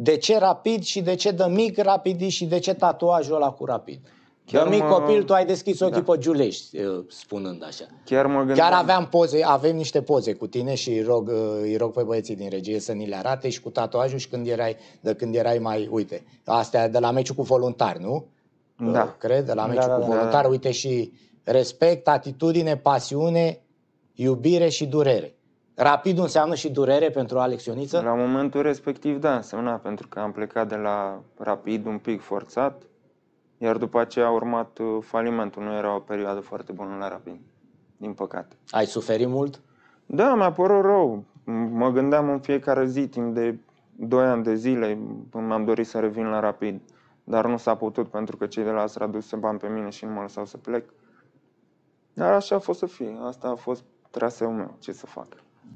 de ce rapid și de ce dă mic rapid și de ce tatuajul ăla cu rapid. Chiar dă mic mă... copil, tu ai deschis ochii da. pe Giulești, uh, spunând așa. Chiar mă gândeam. Chiar aveam poze, avem niște poze cu tine și îi rog, uh, îi rog pe băieții din regie să ni le arate și cu tatuajul și când erai, de când erai mai, uite, astea de la meciul cu voluntari, nu? Da. Uh, cred, de la da, meciul da, da, cu voluntari, da. uite și respect, atitudine, pasiune, iubire și durere. Rapid înseamnă și durere pentru Alex Ioniță? La momentul respectiv, da, însemna, pentru că am plecat de la Rapid un pic forțat, iar după aceea a urmat uh, falimentul. Nu era o perioadă foarte bună la Rapid, din păcate. Ai suferit mult? Da, mi-a părut rău. Mă gândeam în fiecare zi, timp de 2 ani de zile, mi-am dorit să revin la Rapid. Dar nu s-a putut pentru că cei de la Asradus să bani pe mine și nu mă lăsau să plec. Dar așa a fost să fie. Asta a fost traseul meu. Ce să fac?